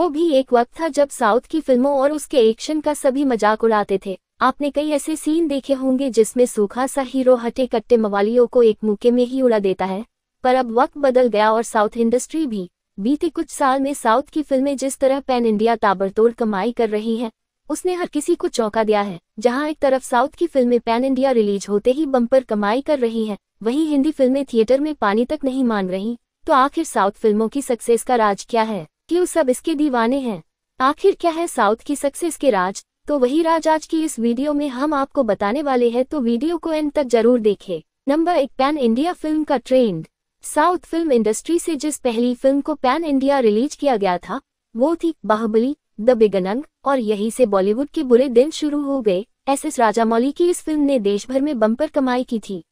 वो भी एक वक्त था जब साउथ की फिल्मों और उसके एक्शन का सभी मजाक उड़ाते थे आपने कई ऐसे सीन देखे होंगे जिसमें सूखा सा हीरो हटे कट्टे मवालियों को एक मौके में ही उड़ा देता है पर अब वक्त बदल गया और साउथ इंडस्ट्री भी बीते कुछ साल में साउथ की फिल्में जिस तरह पैन इंडिया ताबड़तोड़ कमाई कर रही हैं उसने हर किसी को चौंका दिया है जहां एक तरफ साउथ की फिल्में पैन इंडिया रिलीज होते ही बम्पर कमाई कर रही हैं वहीं हिंदी फिल्में थिएटर में पानी तक नहीं मान रही तो आखिर साउथ फिल्मों की सक्सेस का राज क्या है क्यों सब इसके दीवाने हैं आखिर क्या है साउथ की सक्सेस के राज तो वही राज आज की इस वीडियो में हम आपको बताने वाले हैं तो वीडियो को एंड तक जरूर देखें नंबर एक पैन इंडिया फिल्म का ट्रेंड साउथ फिल्म इंडस्ट्री से जिस पहली फिल्म को पैन इंडिया रिलीज किया गया था वो थी बाहुबली द बिगनंग और यही से बॉलीवुड के बुरे दिन शुरू हो गए एस एस राजामौली की इस फिल्म ने देश भर में बम्पर कमाई की थी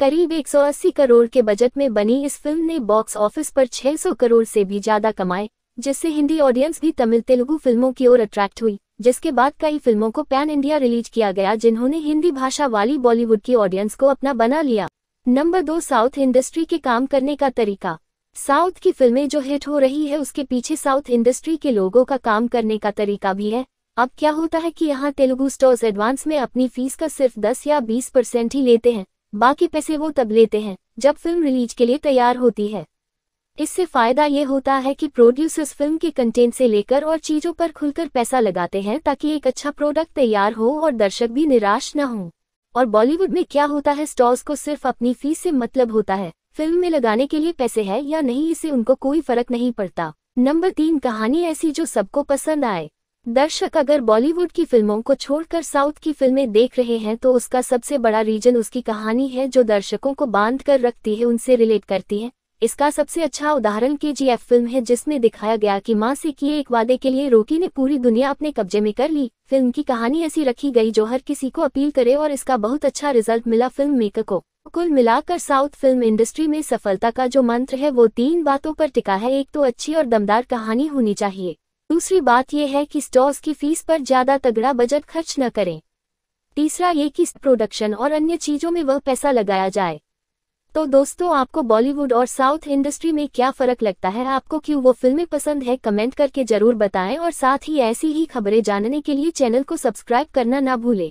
करीब 180 करोड़ के बजट में बनी इस फिल्म ने बॉक्स ऑफिस पर 600 करोड़ से भी ज्यादा कमाए जिससे हिंदी ऑडियंस भी तमिल तेलुगु फिल्मों की ओर अट्रैक्ट हुई जिसके बाद कई फिल्मों को पैन इंडिया रिलीज किया गया जिन्होंने हिंदी भाषा वाली बॉलीवुड की ऑडियंस को अपना बना लिया नंबर दो साउथ इंडस्ट्री के काम करने का तरीका साउथ की फिल्में जो हिट हो रही है उसके पीछे साउथ इंडस्ट्री के लोगों का काम करने का तरीका भी है अब क्या होता है कि यहाँ तेलुगु स्टोर्स एडवांस में अपनी फीस का सिर्फ 10 या 20 परसेंट ही लेते हैं बाकी पैसे वो तब लेते हैं जब फिल्म रिलीज के लिए तैयार होती है इससे फायदा ये होता है कि प्रोड्यूसर्स फिल्म के कंटेंट से लेकर और चीज़ों पर खुलकर पैसा लगाते हैं ताकि एक अच्छा प्रोडक्ट तैयार हो और दर्शक भी निराश न हो और बॉलीवुड में क्या होता है स्टॉल्स को सिर्फ अपनी फीस से मतलब होता है फिल्म में लगाने के लिए पैसे है या नहीं इसे उनको कोई फर्क नहीं पड़ता नंबर तीन कहानी ऐसी जो सबको पसंद आए दर्शक अगर बॉलीवुड की फिल्मों को छोड़कर साउथ की फिल्में देख रहे हैं तो उसका सबसे बड़ा रीजन उसकी कहानी है जो दर्शकों को बांध कर रखती है उनसे रिलेट करती है इसका सबसे अच्छा उदाहरण के जी फिल्म है जिसमें दिखाया गया कि मां से किए एक वादे के लिए रोकी ने पूरी दुनिया अपने कब्जे में कर ली फिल्म की कहानी ऐसी रखी गई जो हर किसी को अपील करे और इसका बहुत अच्छा रिजल्ट मिला फिल्म मेकर को कुल मिलाकर साउथ फिल्म इंडस्ट्री में सफलता का जो मंत्र है वो तीन बातों पर टिका है एक तो अच्छी और दमदार कहानी होनी चाहिए दूसरी बात यह है कि स्टॉस की फीस पर ज्यादा तगड़ा बजट खर्च न करें तीसरा ये कि प्रोडक्शन और अन्य चीजों में वह पैसा लगाया जाए तो दोस्तों आपको बॉलीवुड और साउथ इंडस्ट्री में क्या फ़र्क लगता है आपको क्यों वो फिल्में पसंद है कमेंट करके जरूर बताएं और साथ ही ऐसी ही खबरें जानने के लिए चैनल को सब्सक्राइब करना ना भूलें